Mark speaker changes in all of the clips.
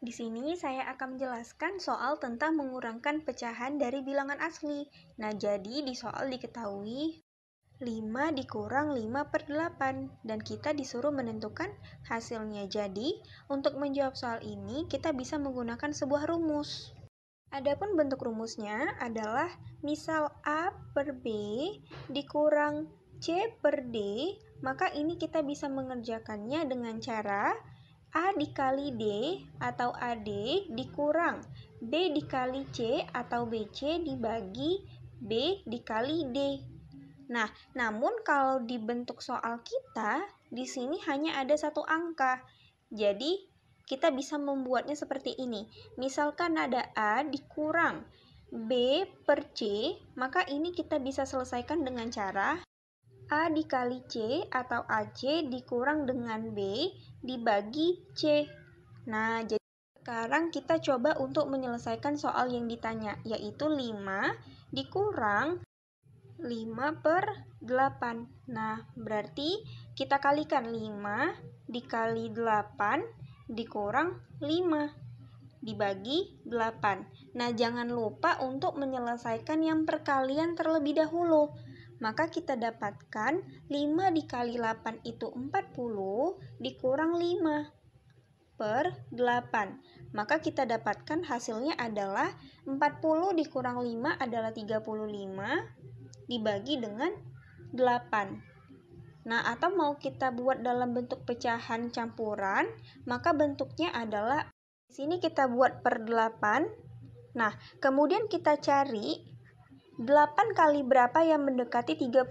Speaker 1: Di sini saya akan menjelaskan soal tentang mengurangkan pecahan dari bilangan asli. Nah, jadi di soal diketahui 5 dikurang 5 per 8 dan kita disuruh menentukan hasilnya. Jadi, untuk menjawab soal ini kita bisa menggunakan sebuah rumus. Adapun bentuk rumusnya adalah misal A per B dikurang C per D, maka ini kita bisa mengerjakannya dengan cara A dikali D atau AD dikurang B dikali C atau BC dibagi B dikali D. Nah, namun kalau dibentuk soal kita, di sini hanya ada satu angka. Jadi, kita bisa membuatnya seperti ini. Misalkan ada A dikurang B per C, maka ini kita bisa selesaikan dengan cara A dikali C atau AC dikurang dengan B dibagi C. Nah, jadi sekarang kita coba untuk menyelesaikan soal yang ditanya, yaitu 5 dikurang 5 per 8. Nah, berarti kita kalikan 5 dikali 8 dikurang 5 dibagi 8. Nah, jangan lupa untuk menyelesaikan yang perkalian terlebih dahulu maka kita dapatkan 5 dikali 8 itu 40 dikurang 5 per 8. Maka kita dapatkan hasilnya adalah 40 dikurang 5 adalah 35 dibagi dengan 8. Nah, atau mau kita buat dalam bentuk pecahan campuran, maka bentuknya adalah di sini kita buat per 8. Nah, kemudian kita cari 8 kali berapa yang mendekati 35?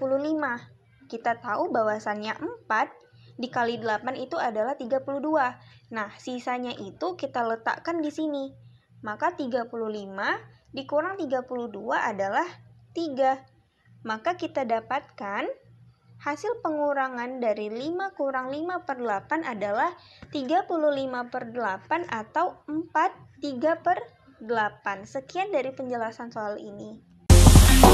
Speaker 1: Kita tahu bahwasannya 4 dikali 8 itu adalah 32. Nah, sisanya itu kita letakkan di sini. Maka 35 dikurang 32 adalah 3. Maka kita dapatkan hasil pengurangan dari 5 kurang 5 per 8 adalah 35 per 8 atau 4 3 per 8. Sekian dari penjelasan soal ini.